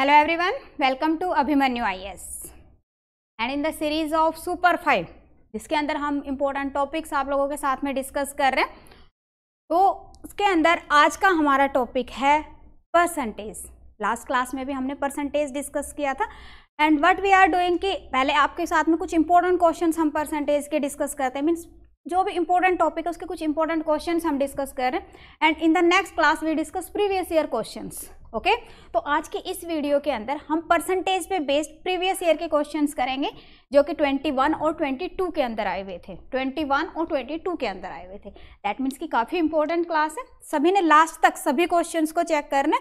Hello everyone, welcome to Abhimanyu IS. And in the series of super five जिसके अंदर हम important topics आप लोगों के साथ में डिस्कस कर रहे हैं तो उसके अंदर आज का हमारा टॉपिक है परसेंटेज लास्ट क्लास में भी हमने परसेंटेज डिस्कस किया था and what we are doing कि पहले आपके साथ में कुछ इंपॉर्टेंट क्वेश्चन हम परसेंटेज के डिस्कस करते हैं मीन्स जो भी इंपॉर्टेंट टॉपिक है उसके कुछ इंपॉर्टेंट क्वेश्चन हम डिस्कस कर रहे हैं and in the next class we discuss previous year question okay तो आज की इस वीडियो के अंदर हम परसेंटेज पे बेस्ड प्रीवियस ईयर के क्वेश्चन करेंगे जो कि 21 और 22 के अंदर आए हुए थे 21 और 22 के अंदर आए हुए थे दैट मीन्स कि काफ़ी इंपॉर्टेंट क्लास है सभी ने लास्ट तक सभी क्वेश्चन को चेक करना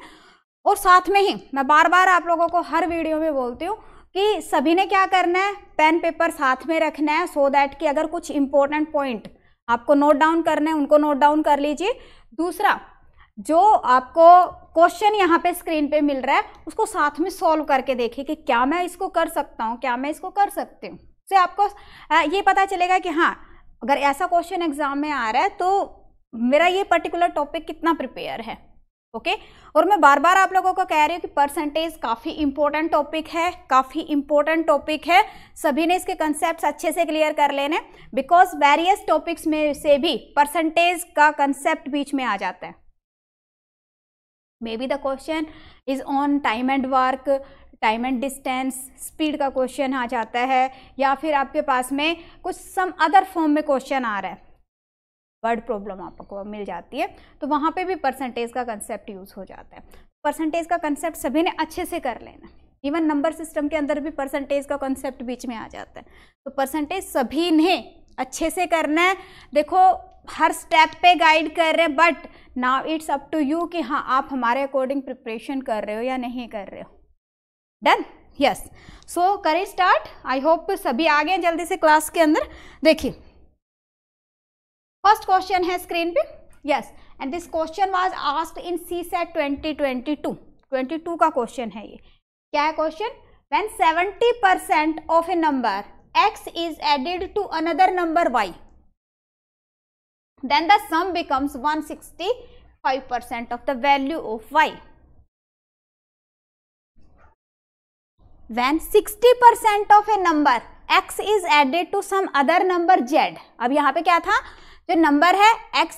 और साथ में ही मैं बार बार आप लोगों को हर वीडियो में बोलती हूँ कि सभी ने क्या करना है पेन पेपर साथ में रखना है सो दैट कि अगर कुछ इम्पोर्टेंट पॉइंट आपको नोट डाउन करना है उनको नोट डाउन कर लीजिए दूसरा जो आपको क्वेश्चन यहाँ पे स्क्रीन पे मिल रहा है उसको साथ में सॉल्व करके देखिए कि क्या मैं इसको कर सकता हूँ क्या मैं इसको कर सकती हूँ से आपको ये पता चलेगा कि हाँ अगर ऐसा क्वेश्चन एग्ज़ाम में आ रहा है तो मेरा ये पर्टिकुलर टॉपिक कितना प्रिपेयर है ओके okay? और मैं बार बार आप लोगों को कह रही हूँ कि परसेंटेज काफ़ी इंपॉर्टेंट टॉपिक है काफ़ी इंपॉर्टेंट टॉपिक है सभी ने इसके कंसेप्ट अच्छे से क्लियर कर लेने बिकॉज वेरियस टॉपिक्स में से भी परसेंटेज का कंसेप्ट बीच में आ जाता है maybe the question is on time and work time and distance speed का क्वेश्चन आ जाता है या फिर आपके पास में कुछ सम अदर फॉर्म में क्वेश्चन आ रहा है वर्ड प्रॉब्लम आपको मिल जाती है तो वहाँ पे भी परसेंटेज का कंसेप्ट यूज़ हो जाता है परसेंटेज का कंसेप्ट सभी ने अच्छे से कर लेना इवन नंबर सिस्टम के अंदर भी परसेंटेज का कंसेप्ट बीच में आ जाता है तो परसेंटेज सभी ने अच्छे से करना है देखो हर स्टेप पे गाइड कर रहे हैं but now it's up to you कि हाँ आप हमारे अकॉर्डिंग प्रिपरेशन कर रहे हो या नहीं कर रहे हो डन यस सो करें स्टार्ट आई होप सभी आ गए जल्दी से क्लास के अंदर देखिए फर्स्ट क्वेश्चन है स्क्रीन पे yes and this question was ask in C set twenty twenty two twenty two का क्वेश्चन है ये क्या है question when seventy percent of a number X is added to another number Y then the sum becomes one sixty five percent of the value of Y when sixty percent of a number X is added to some other number Z अब यहां पे क्या था जो number है x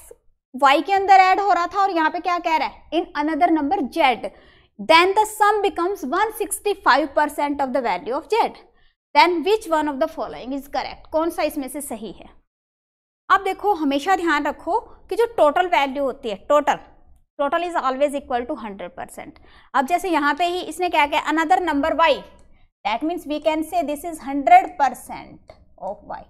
Y के अंदर add हो रहा था और यहाँ पे क्या कह रहा है in another number Z then the sum becomes 165% of the value of Z then which one of the following is correct कौन सा इसमें से सही है अब देखो हमेशा ध्यान रखो कि जो टोटल वैल्यू होती है total total is always equal to 100 percent अब जैसे यहाँ पे ही इसने क्या क्या another number Y that means we can say this is 100 percent of Y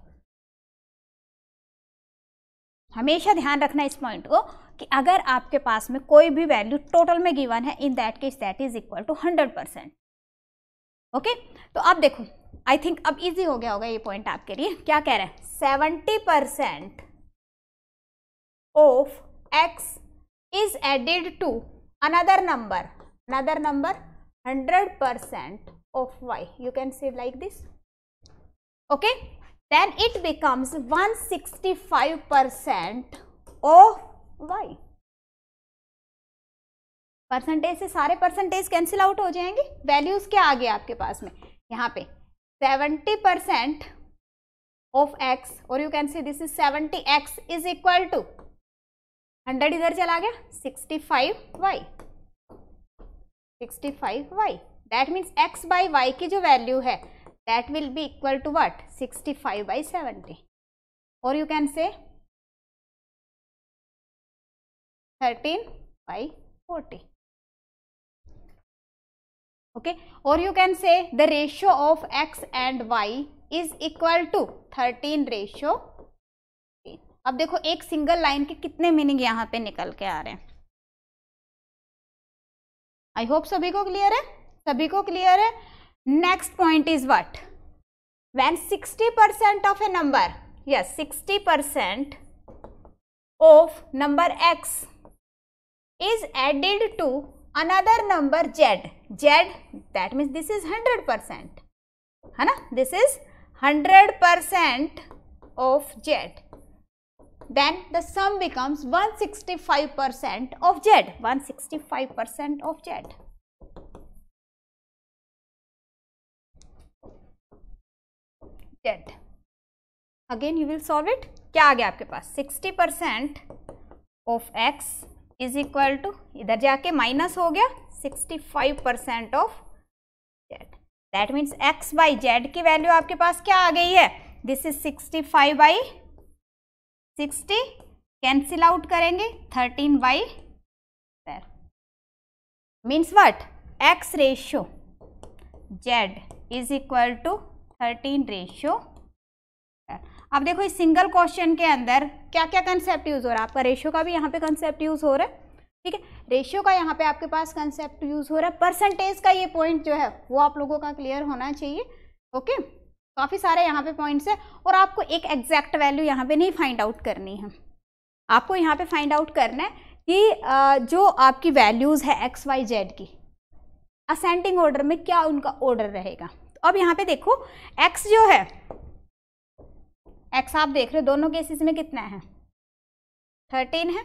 हमेशा ध्यान रखना इस पॉइंट को कि अगर आपके पास में कोई भी वैल्यू टोटल में गिवन है in that case that is equal to hundred percent okay तो अब देखो आई थिंक अब इजी हो गया होगा ये पॉइंट आपके लिए क्या कह रहे हैं seventy percent of X is added to another number another number hundred percent of Y you can see like this okay then it becomes 165% of y. Percentage से सारे परसेंटेज कैंसिल आउट हो जाएंगे वैल्यूज क्या आ गए आपके पास में यहाँ पे 70 परसेंट ऑफ एक्स और you can say this is seventy X is equal to hundred इधर चला गया sixty five Y five Y that means X by Y की जो वैल्यू है that will be equal to what 65 by 70 or you can say 13 by 40 okay or you can say the ratio of x and y is equal to 13 ratio अब देखो एक single line के कितने meaning यहाँ पे निकल के आ रहे हैं आई होप सभी को क्लियर है सभी को क्लियर है Next point is what? When 60% of a number, yes 60% of number x is added to another number z, z that means this is 100%, Hana? this is 100% of z then the sum becomes 165% of z, 165% of z. Dead again you will solve it क्या आ गया आपके पास sixty percent of X is equal to इधर जाके minus हो गया sixty five percent of Z that means X by Z की वैल्यू आपके पास क्या आ गई है this is sixty five by sixty cancel out करेंगे thirteen by means what X ratio Z is equal to thirteen ratio अब देखो इस सिंगल क्वेश्चन के अंदर क्या क्या कंसेप्ट यूज़ हो रहा है आपका रेशियो का भी यहाँ पे कंसेप्ट यूज़ हो रहा है ठीक है रेशियो का यहाँ पे आपके पास कंसेप्ट यूज़ हो रहा है परसेंटेज का ये पॉइंट जो है वो आप लोगों का क्लियर होना चाहिए ओके काफ़ी सारे यहाँ पे पॉइंट्स है और आपको एक एग्जैक्ट वैल्यू यहाँ पे नहीं फाइंड आउट करनी है आपको यहाँ पे फाइंड आउट करना है कि जो आपकी वैल्यूज़ है एक्स वाई जेड की असेंटिंग ऑर्डर में क्या उनका ऑर्डर रहेगा अब यहाँ पे देखो x जो है x आप देख रहे हो दोनों केसेस में कितना है थर्टीन है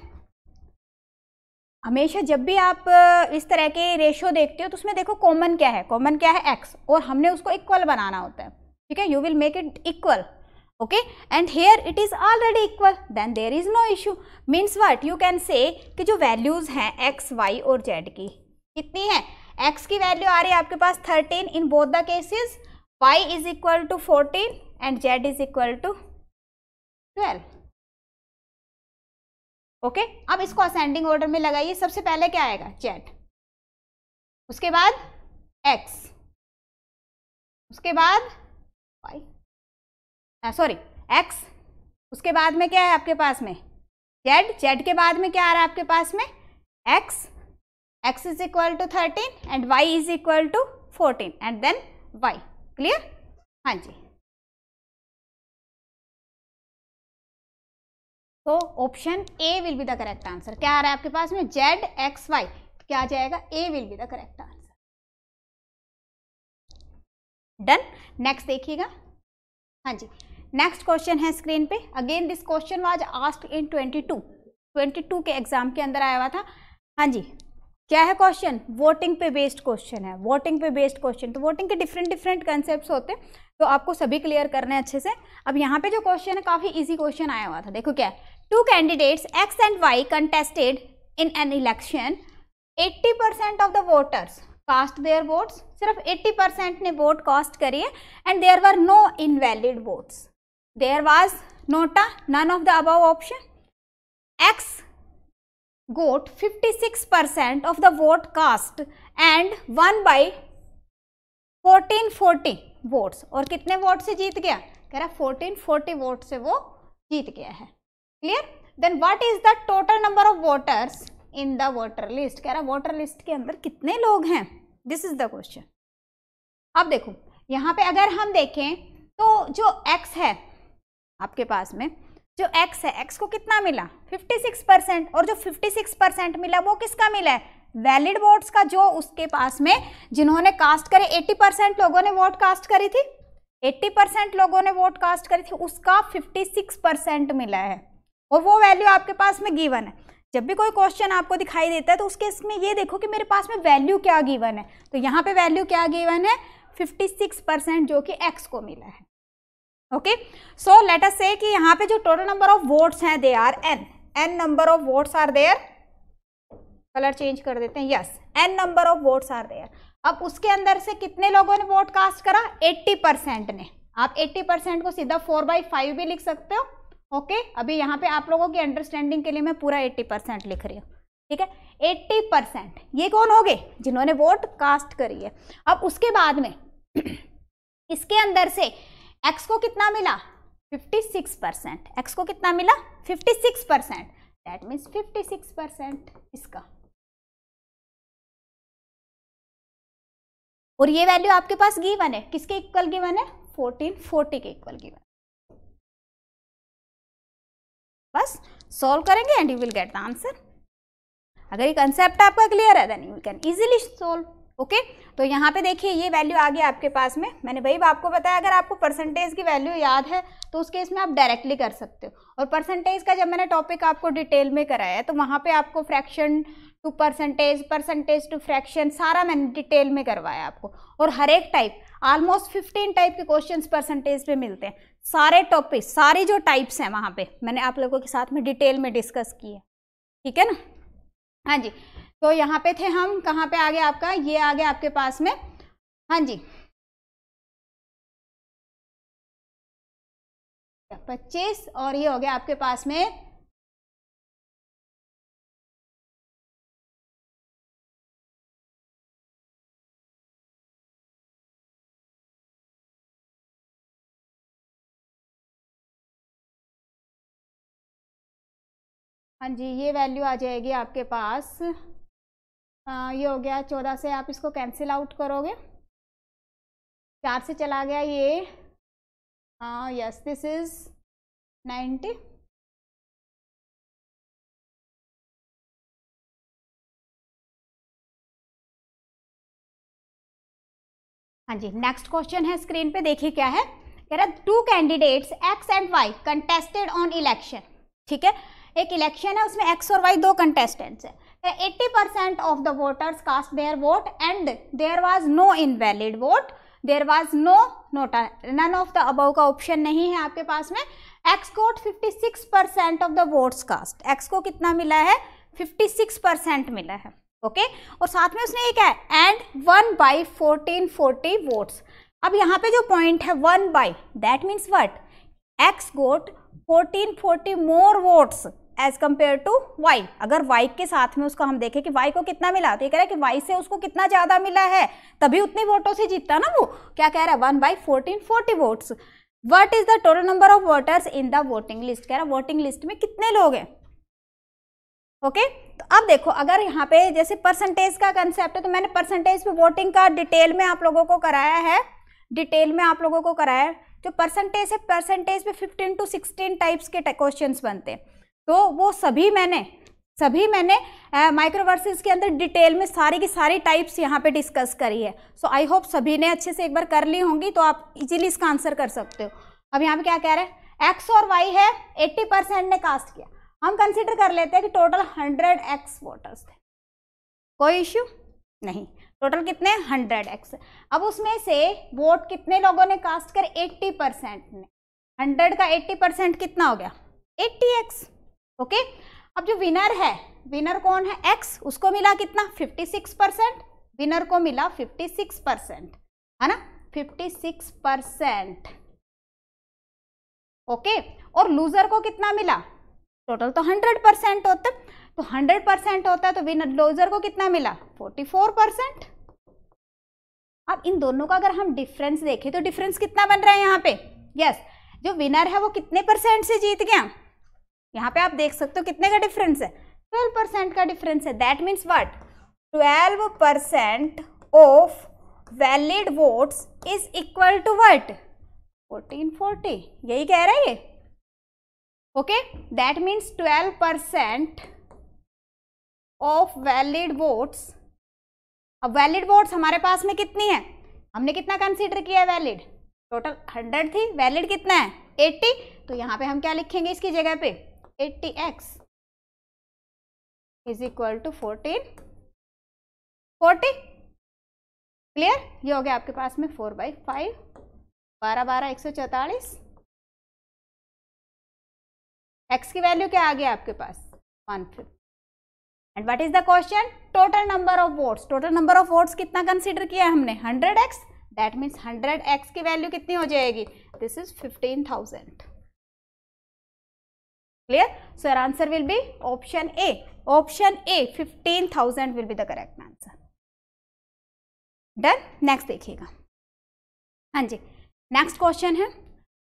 हमेशा जब भी आप इस तरह के रेशो देखते हो तो उसमें देखो कॉमन क्या है कॉमन क्या है x और हमने उसको इक्वल बनाना होता है ठीक है you will make it equal okay and here it is already equal then there is no issue means what you can say जो वैल्यूज हैं x y और z की कितनी है एक्स की वैल्यू आ रही है आपके पास thirteen in both the cases Y is equal to fourteen and Z is equal to twelve okay अब इसको असेंडिंग ऑर्डर में लगाइए सबसे पहले क्या आएगा जेड उसके बाद एक्स उसके बाद वाई सॉरी एक्स उसके बाद में क्या है आपके पास में जेड जेड के बाद में क्या आ रहा है आपके पास में X x is equal to 13 and y is equal to 14 and then y clear हाँ जी तो option A will be the correct answer क्या आ रहा है आपके पास में जेड एक्स वाई क्या आ जाएगा A will be the correct answer done next देखिएगा हाँ जी नेक्स्ट क्वेश्चन है स्क्रीन पे again this question was asked in 22 22 के एग्जाम के अंदर आया हुआ था हाँ जी क्या है क्वेश्चन वोटिंग पे बेस्ड क्वेश्चन है वोटिंग पे बेस्ड क्वेश्चन तो वोटिंग के डिफरेंट डिफरेंट कंसेप्ट होते हैं तो आपको सभी क्लियर करने है अच्छे से अब यहाँ पे जो क्वेश्चन है काफ़ी इजी क्वेश्चन आया हुआ था देखो क्या two candidates X and Y contested in an election 80 percent of the voters cast their votes सिर्फ 80 परसेंट ने वोट कास्ट करी है and there were no invalid votes there was NOTA none of the above option X got 56% of the vote cast and won by 1440 votes और कितने vote से जीत गया कह रहा 1440 वोट से वो जीत गया है clear then what is the total number of voters in the voter list कह रहा वोटर लिस्ट के अंदर कितने लोग हैं दिस इज द क्वेश्चन अब देखो यहाँ पे अगर हम देखें तो जो एक्स है आपके पास में जो x है x को कितना मिला 56 परसेंट और जो 56 परसेंट मिला वो किसका मिला है वैलिड वोट्स का जो उसके पास में जिन्होंने कास्ट करे 80 परसेंट लोगों ने वोट कास्ट करी थी 80 परसेंट लोगों ने वोट कास्ट करी थी उसका 56 परसेंट मिला है और वो वैल्यू आपके पास में गिवन है जब भी कोई क्वेश्चन आपको दिखाई देता है तो उसके इसमें ये देखो कि मेरे पास में वैल्यू क्या गिवन है तो यहाँ पे वैल्यू क्या गिवन है 56 परसेंट जो कि एक्स को मिला है ओके सो लेट अस से कि यहां पे जो टोटल नंबर ऑफ वोट्स हैं they are N N number of votes are there colour change कर देते हैं yes N number of votes are there अब उसके अंदर से कितने लोगों ने वोट कास्ट करा 80 परसेंट ने आप 80 परसेंट को सीधा फोर बाई फाइव भी लिख सकते हो ओके okay? अभी यहाँ पे आप लोगों की अंडरस्टैंडिंग के लिए मैं पूरा 80 परसेंट लिख रही हूँ ठीक है 80 परसेंट ये कौन हो गए जिन्होंने वोट कास्ट करी है अब उसके बाद में इसके अंदर से एक्स को कितना मिला 56 परसेंट एक्स को कितना मिला 56 परसेंट दैट मीन्स 56 परसेंट इसका और ये वैल्यू आपके पास गिवन है किसके इक्वल गिवन है 14 40 के इक्वल गिवन बस सॉल्व करेंगे and you will get the answer अगर ये कंसेप्ट आपका क्लियर है then you can easily solve okay तो यहाँ पे देखिए ये वैल्यू आ गया आपके पास में मैंने वही आपको बताया अगर आपको परसेंटेज की वैल्यू याद है तो उस केस में आप डायरेक्टली कर सकते हो और परसेंटेज का जब मैंने टॉपिक आपको डिटेल में कराया तो वहाँ पे आपको fraction to percentage percentage to fraction सारा मैंने डिटेल में करवाया आपको और हर एक टाइप ऑलमोस्ट फिफ्टीन टाइप के क्वेश्चन परसेंटेज पे मिलते हैं सारे टॉपिक सारे जो टाइप्स हैं वहाँ पे मैंने आप लोगों के साथ में डिटेल में डिस्कस किए ठीक है ना हाँ जी तो यहाँ पे थे हम कहाँ पे आ गया आपका ये आ गया आपके पास में हाँ जी पच्चीस और ये हो गया आपके पास में हाँ जी ये वैल्यू आ जाएगी आपके पास ये हो गया चौदह से आप इसको कैंसिल आउट करोगे चार से चला गया ये हाँ यस दिस इज नाइन्टी हाँ जी नेक्स्ट क्वेश्चन है स्क्रीन पे देखिए क्या है कह रहा two candidates X and Y contested on election ठीक है एक इलेक्शन है उसमें एक्स और वाई दो कंटेस्टेंट्स हैं eighty of the voters cast their vote and their there no invalid vote there was no NOTA none of the above का option नहीं है आपके पास में X got fifty six percent of the votes cast X को कितना मिला है फिफ्टी सिक्स परसेंट मिला है ओके okay? और साथ में उसने ये क्या है and won by fourteen forty votes अब यहाँ पे जो पॉइंट है one by that means what X got fourteen forty more votes as compared to Y अगर वाई के साथ में उसको हम देखें कि वाई को कितना मिला तो ये कह रहा है कि वाई से उसको कितना ज़्यादा मिला है तभी उतनी वोटों से जीतता ना वो क्या कह रहा है one by fourteen forty votes what is the total number of voters in the voting list कह रहा है वोटिंग लिस्ट में कितने लोग हैं ओके तो अब देखो अगर यहाँ पे जैसे परसेंटेज का कंसेप्ट है तो मैंने परसेंटेज पे वोटिंग का डिटेल में आप लोगों को कराया है डिटेल में आप लोगों को कराया है जो परसेंटेज है परसेंटेज पे 15 टू 16 टाइप्स के क्वेश्चंस बनते हैं तो वो सभी मैंने सभी मैंने माइक्रोवर्सेस के अंदर डिटेल में सारी की सारी टाइप्स यहाँ पे डिस्कस करी है सो आई होप सभी ने अच्छे से एक बार कर ली होंगी तो आप इजीली इसका आंसर कर सकते हो अब यहाँ पे क्या कह रहे हैं एक्स और वाई है 80 परसेंट ने कास्ट किया हम कंसिडर कर लेते हैं कि टोटल 100 एक्स वोटर्स थे कोई इश्यू नहीं टोटल कितने हंड्रेड एक्स अब उसमें से वोट कितने लोगों ने कास्ट कर एट्टी परसेंट ने हंड्रेड का एट्टी परसेंट कितना हो गया एट्टी एक्स ओके अब जो विनर है विनर कौन है एक्स उसको मिला कितना 56 परसेंट विनर को मिला 56 परसेंट है ना 56 परसेंट ओके और लूजर को कितना मिला टोटल तो 100 परसेंट होता तो 100 परसेंट होता है तो विनर लूजर को कितना मिला 44 परसेंट अब इन दोनों का अगर हम डिफरेंस देखें तो डिफरेंस कितना बन रहा है यहाँ पे यस yes, जो विनर है वो कितने परसेंट से जीत गया यहाँ पे आप देख सकते हो कितने का डिफरेंस है ट्वेल्व परसेंट का डिफरेंस है that means what twelve percent of valid votes is equal to what fourteen forty यही कह रहा है ये okay that means twelve percent of valid votes अब वैलिड वोट्स हमारे पास में कितनी है हमने कितना कंसीडर किया है वैलिड टोटल हंड्रेड थी वैलिड कितना है एट्टी तो यहाँ पे हम क्या लिखेंगे इसकी जगह पे 80x is equal to 14 40 clear ये हो गया आपके पास में फोर बाई फाइव बारह बारह एक सौ चौतालीस एक्स की वैल्यू क्या आ गया आपके पास one fifty and what is the question total number of votes total number of votes कितना कंसिडर किया हमने hundred x that means hundred x की वैल्यू कितनी हो जाएगी this is fifteen thousand clear so your answer will be option a option a 15000 will be the correct answer done next देखिएगा हाँ जी नेक्स्ट क्वेश्चन है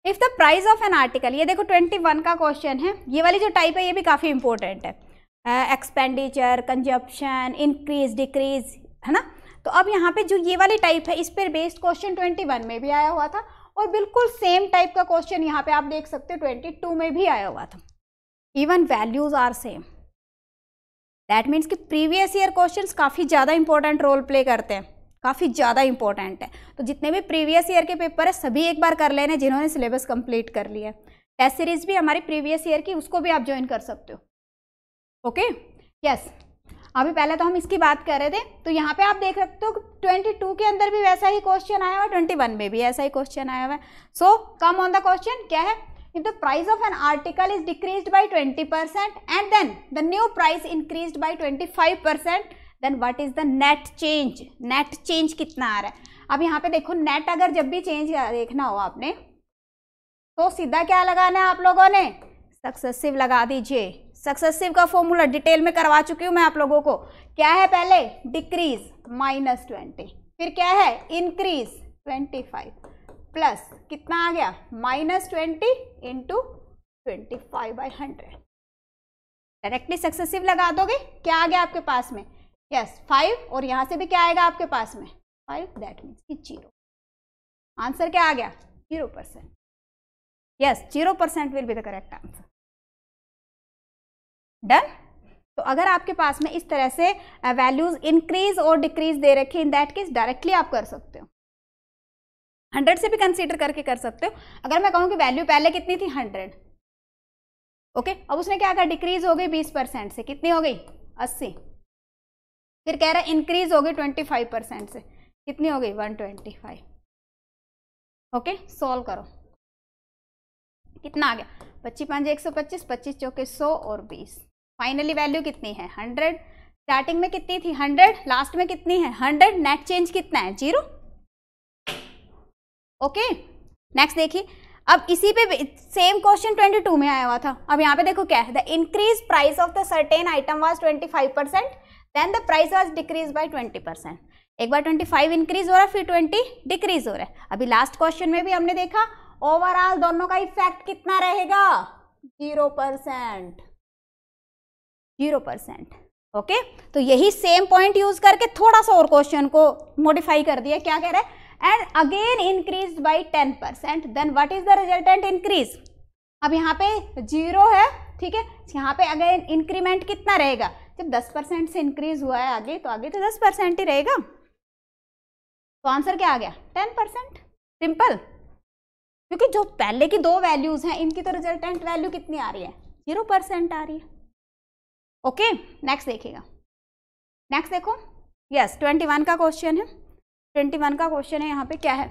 if the price of an article ये देखो 21 का क्वेश्चन है ये वाली जो टाइप है ये भी काफ़ी इंपॉर्टेंट है एक्सपेंडिचर कंजप्शन इंक्रीज डिक्रीज है ना तो अब यहाँ पे जो ये वाली टाइप है इस पर बेस्ड क्वेश्चन 21 में भी आया हुआ था और बिल्कुल सेम टाइप का क्वेश्चन यहाँ पे आप देख सकते हो टू में भी आया हुआ था even values are same that means कि प्रीवियस ईयर क्वेश्चंस काफ़ी ज़्यादा इंपॉर्टेंट रोल प्ले करते हैं काफ़ी ज़्यादा इंपॉर्टेंट है तो जितने भी प्रीवियस ईयर के पेपर है सभी एक बार कर लेने जिन्होंने सिलेबस कंप्लीट कर लिया है टेस्ट सीरीज भी हमारी प्रीवियस ईयर की उसको भी आप ज्वाइन कर सकते हो ओके यस अभी पहले तो हम इसकी बात कर रहे थे तो यहाँ पे आप देख सकते हो ट्वेंटी टू के अंदर भी वैसा ही क्वेश्चन आया हुआ ट्वेंटी वन में भी ऐसा ही क्वेश्चन आया हुआ है so come on the question क्या है if the price of an article is decreased by 20% and then the new price increased by 25% then what is the net change net change कितना आ रहा है अब यहाँ पे देखो नेट अगर जब भी चेंज देखना हो आपने तो सीधा क्या लगाना है आप लोगों ने सक्सेसिव लगा दीजिए सक्सेसिव का फॉर्मूला डिटेल में करवा चुकी हूँ मैं आप लोगों को क्या है पहले डिक्रीज माइनस ट्वेंटी फिर क्या है इंक्रीज ट्वेंटी फाइव प्लस कितना आ गया minus twenty into twenty five by hundred directly successive लगा दोगे क्या आ गया आपके पास में यस yes, फाइव और यहाँ से भी क्या आएगा आपके पास में फाइव दैट मीन्स कि जीरो आंसर क्या आ गया zero percent yes zero percent will be the correct answer done तो अगर आपके पास में इस तरह से वैल्यूज इंक्रीज और डिक्रीज दे रखे इन दैट केस डायरेक्टली आप कर सकते हो हंड्रेड से भी कंसीडर करके कर सकते हो अगर मैं कहूँ कि वैल्यू पहले कितनी थी हंड्रेड ओके अब उसने क्या कहा डिक्रीज हो गई बीस परसेंट से कितनी हो गई अस्सी फिर कह रहा है इंक्रीज हो गई ट्वेंटी फाइव परसेंट से कितनी हो गई one twenty five okay solve करो कितना आ गया पच्चीस पाँच एक सौ पच्चीस पच्चीस चौके सौ और बीस फाइनली वैल्यू कितनी है हंड्रेड स्टार्टिंग में कितनी थी हंड्रेड लास्ट में कितनी है हंड्रेड नेट चेंज कितना है जीरो ओके नेक्स्ट देखिए अब इसी पे सेम क्वेश्चन 22 में आया हुआ था अब यहाँ पे देखो क्या है the increase price of the certain item was 25 percent then the price was decrease by 20 percent एक बार 25 इंक्रीज हो रहा है फिर 20 डिक्रीज हो रहा है अभी लास्ट क्वेश्चन में भी हमने देखा ओवरऑल दोनों का इफेक्ट कितना रहेगा zero percent zero percent okay तो यही सेम पॉइंट यूज करके थोड़ा सा और क्वेश्चन को मॉडिफाई कर दिया क्या कह रहे हैं and again increase by ten percent then what is the resultant increase अब यहाँ पे जीरो है ठीक है यहाँ पे अगेन इंक्रीमेंट कितना रहेगा जब दस परसेंट से इंक्रीज हुआ है आगे तो आगे तो दस परसेंट ही रहेगा तो आंसर क्या आ गया टेन परसेंट सिंपल क्योंकि जो पहले की दो वैल्यूज हैं इनकी तो रिजल्टेंट वैल्यू कितनी आ रही है जीरो परसेंट आ रही है ओके नेक्स्ट देखिएगा नेक्स्ट देखो यस ट्वेंटी वन का क्वेश्चन है ट्वेंटी वन का क्वेश्चन है यहाँ पे क्या है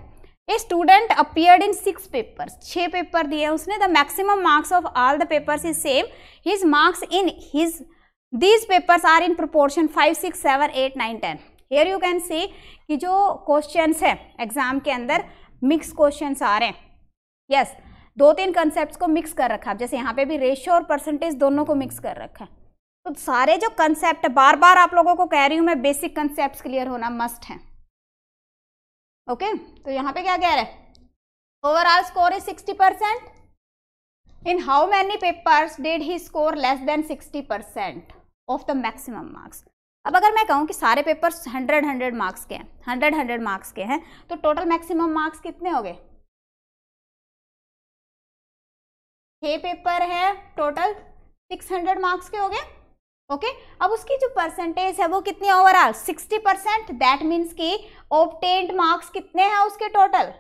a student appeared in six papers छः पेपर दिए हैं उसने the maximum marks of all the papers is same his marks in his these papers are in proportion five six seven eight nine ten here you can see कि जो questions है exam के अंदर mix questions आ रहे हैं yes yes, दो तीन concept को मिक्स कर रखा है जैसे यहाँ पे भी रेशियो और परसेंटेज दोनों को मिक्स कर रखा है तो सारे जो कंसेप्ट बार बार आप लोगों को कह रही हूँ मैं बेसिक कंसेप्ट क्लियर होना मस्ट है ओके तो यहाँ पे क्या कह रहा है overall score is sixty percent in how many papers did he score less than sixty percent of the maximum marks अब अगर मैं कहूँ कि सारे पेपर्स हंड्रेड हंड्रेड मार्क्स के हैं हंड्रेड हंड्रेड मार्क्स के हैं तो टोटल मैक्सिमम मार्क्स कितने हो गए छः पेपर है टोटल सिक्स हंड्रेड मार्क्स के हो गए ओके okay? अब उसकी जो परसेंटेज है वो कितनी ओवरऑल 60 परसेंट दैट मीन्स कि ऑप्टेंड मार्क्स कितने हैं उसके टोटल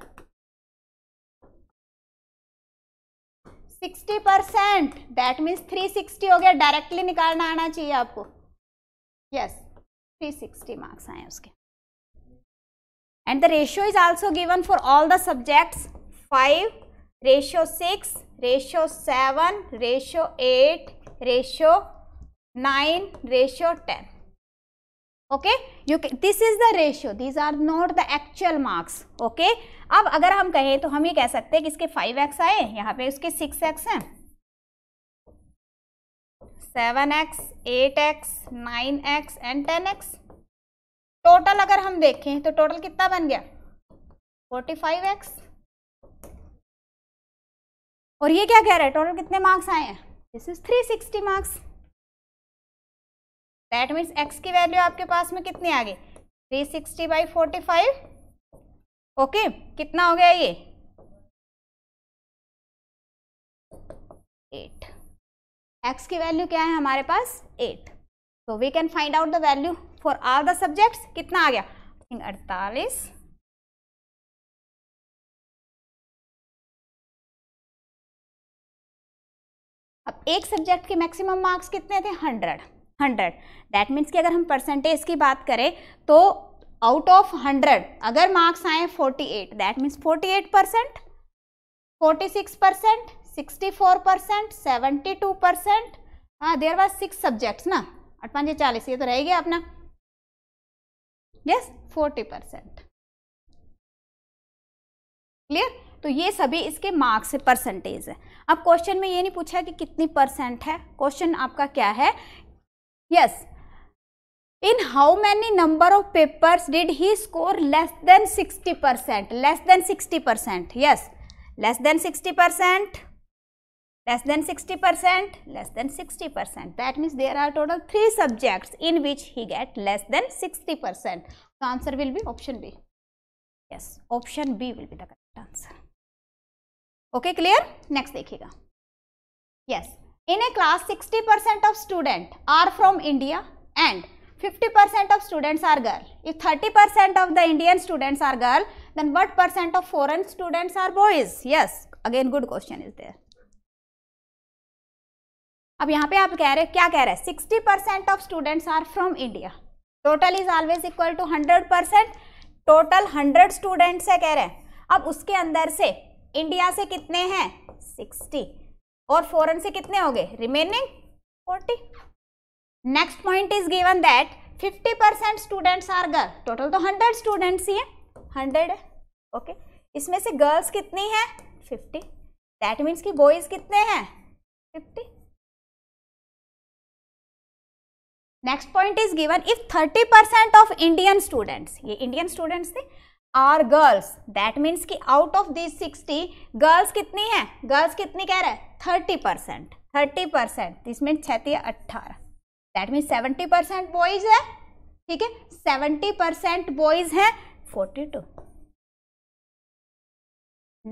60 परसेंट दैट मीन्स 360 हो गया डायरेक्टली निकालना आना चाहिए आपको यस yes, 360 मार्क्स आए उसके and the ratio is also given for all the subjects five ratio six ratio seven ratio eight ratio 9 ratio 10 okay you this is the ratio these are not the actual marks okay अब अगर हम कहें तो हम ये कह सकते हैं कि इसके फाइव एक्स आए यहाँ पे उसके सिक्स एक्स हैं seven x eight x nine x and ten x total अगर हम देखें तो टोटल कितना बन गया फोर्टी फाइव एक्स और ये क्या कह रहा है टोटल कितने मार्क्स आए हैं this is three sixty marks that means x की वैल्यू आपके पास में कितनी आ गई three sixty by forty five okay कितना हो गया ये एट एक्स की वैल्यू क्या है हमारे पास एट तो we can find out the value for all the subjects कितना आ गया अड़तालीस अब एक सब्जेक्ट के मैक्सिमम मार्क्स कितने थे हंड्रेड हंड्रेड दैट मीन्स कि अगर हम परसेंटेज की बात करें तो आउट ऑफ हंड्रेड अगर मार्क्स आए forty eight that means forty eight percent forty six percent sixty four percent seventy two percent हाँ देर वाज सिक्स सब्जेक्ट्स ना आठ पाँच चालीस ये तो रह गया अपना यस फोर्टी परसेंट क्लियर तो ये सभी इसके मार्क्स परसेंटेज है अब क्वेश्चन में ये नहीं पूछा कि कितनी परसेंट है क्वेश्चन आपका क्या है Yes. In how many number of papers did he score less than 60 percent? Less than 60 percent. Yes. Less than 60 percent. Less than 60 percent. Less than 60 percent. That means there are total three subjects in which he get less than 60 percent. So, answer will be option B. Yes. Option B will be the correct answer. Okay, clear? Next देखिएगा. Yes. In a class, 60% of students are from India and 50% of students are girl. If 30% of the Indian students are girl, then what percent of foreign students are boys? Yes, again good question is there. अब यहाँ पे आप कह रहे क्या कह रहे हैं sixty percent of students are from India total is always equal to hundred percent total hundred students है कह रहे हैं अब उसके अंदर से इंडिया से कितने हैं सिक्सटी और फोरन से कितने हो गए remaining forty next point is given that fifty percent students are girl total तो हंड्रेड स्टूडेंट्स ही है हंड्रेड है ओके okay. इसमें से गर्ल्स कितनी है फिफ्टी दैट मीन्स कि बॉयज कितने हैं fifty next point is given if thirty percent of Indian students ये इंडियन स्टूडेंट्स थे आर गर्ल्स दैट मीन्स कि out of this sixty girls कितनी है गर्ल्स कितनी कह रहे हैं thirty percent thirty percent this mean छत्तीस अट्ठारह that means seventy percent boys है ठीक है सेवेंटी परसेंट बॉयज है फोर्टी टू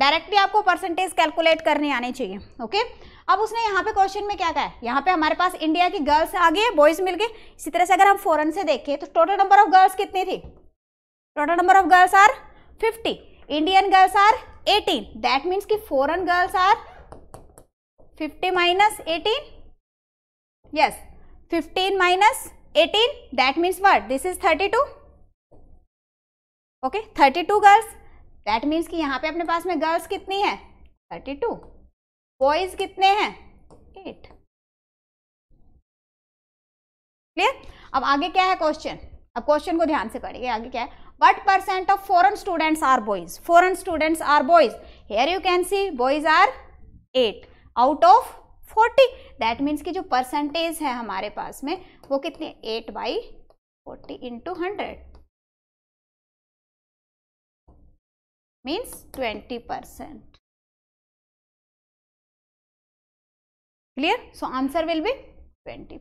डायरेक्टली आपको परसेंटेज कैलकुलेट करने आने चाहिए ओके अब उसने यहाँ पे क्वेश्चन में क्या कहा है यहाँ पे हमारे पास इंडिया की गर्ल्स आ गई है बॉयज मिल गए इसी तरह से अगर हम फॉरन से देखें तो टोटल नंबर ऑफ गर्ल्स कितनी थी total number of girls are fifty Indian girls are eighteen that means की foreign girls are 50 minus eighteen yes fifteen minus eighteen that means word this is 32 okay 32 girls that means की यहाँ पे अपने पास में girls कितनी है thirty two boys कितने हैं क्लियर अब आगे क्या है क्वेश्चन अब क्वेश्चन को ध्यान से पढ़िए आगे क्या है what percent of foreign students are boys foreign students are boys here you can see boys are 8 out of 40 that means ki jo percentage hai hamare paas mein wo kitne 8 by 40 into 100 means 20 percent clear so answer will be 20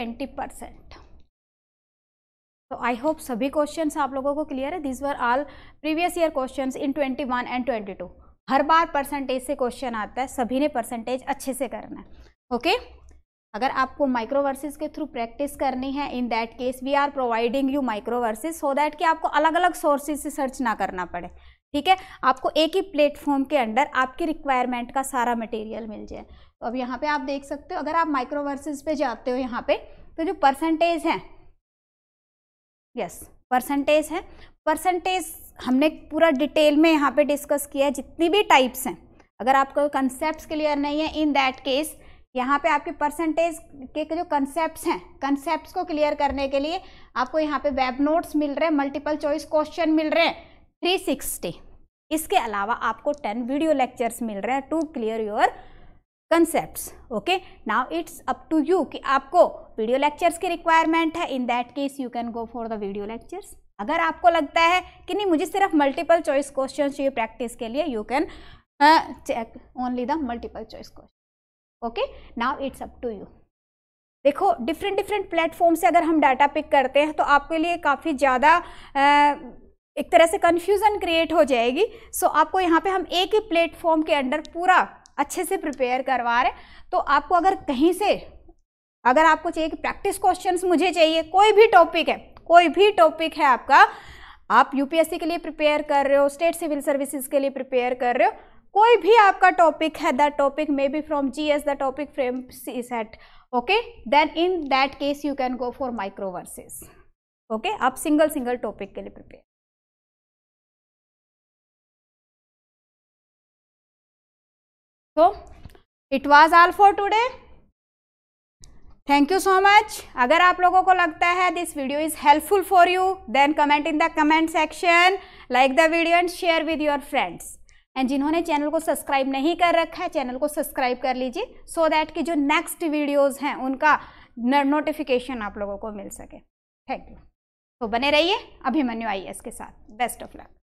20 percent तो I hope सभी question आप लोगों को clear है this were all previous year question in twenty one and twenty two हर बार percentage से question आता है सभी ने परसेंटेज अच्छे से करना है ओके okay? अगर आपको माइक्रोवर्सेस के थ्रू प्रैक्टिस करनी है in that case we are providing you microverses so that कि आपको अलग अलग सोर्सेज से सर्च ना करना पड़े ठीक है आपको एक ही प्लेटफॉर्म के अंडर आपकी रिक्वायरमेंट का सारा मटेरियल मिल जाए तो अब यहाँ पे आप देख सकते हो अगर आप माइक्रोवर्सेज पे जाते हो यहाँ पे तो जो परसेंटेज हैं यस परसेंटेज है परसेंटेज हमने पूरा डिटेल में यहाँ पे डिस्कस किया है जितनी भी टाइप्स हैं अगर आपको कंसेप्ट क्लियर नहीं है इन दैट केस यहाँ पे आपके परसेंटेज के जो कंसेप्ट हैं कंसेप्ट को क्लियर करने के लिए आपको यहाँ पे वेब नोट्स मिल रहे हैं मल्टीपल चॉइस क्वेश्चन मिल रहे हैं थ्री सिक्सटी इसके अलावा आपको टेन वीडियो लेक्चर्स मिल रहे हैं to clear your concepts okay now it's up to you कि आपको वीडियो लेक्चर्स की रिक्वायरमेंट है in that case you can go for the video lectures अगर आपको लगता है कि नहीं मुझे सिर्फ मल्टीपल चॉइस क्वेश्चन चाहिए प्रैक्टिस के लिए you can check only the multiple choice question okay now it's up to you देखो डिफरेंट डिफरेंट प्लेटफॉर्म से अगर हम डाटा पिक करते हैं तो आपके लिए काफ़ी ज़्यादा एक तरह से कन्फ्यूज़न क्रिएट हो जाएगी सो so, आपको यहाँ पे हम एक ही प्लेटफॉर्म के अंडर पूरा अच्छे से प्रिपेयर करवा रहे तो आपको अगर कहीं से अगर आपको चाहिए कि प्रैक्टिस क्वेश्चंस मुझे चाहिए कोई भी टॉपिक है कोई भी टॉपिक है आपका आप यूपीएससी के लिए प्रिपेयर कर रहे हो स्टेट सिविल सर्विसेज के लिए प्रिपेयर कर रहे हो कोई भी आपका टॉपिक है that topic may be from G S the topic from CSAT okay then in that case you can go for microverses okay आप सिंगल सिंगल टॉपिक के लिए प्रिपेयर तो it was all for today thank you so much अगर आप लोगों को लगता है this video is helpful for you then comment in the comment section like the video and share with your friends and जिन्होंने channel को subscribe नहीं कर रखा है चैनल को सब्सक्राइब कर लीजिए सो दैट कि जो नेक्स्ट वीडियोस हैं उनका नोटिफिकेशन आप लोगों को मिल सके थैंक यू तो बने रहिए अभिमन्यु आई के साथ बेस्ट ऑफ लक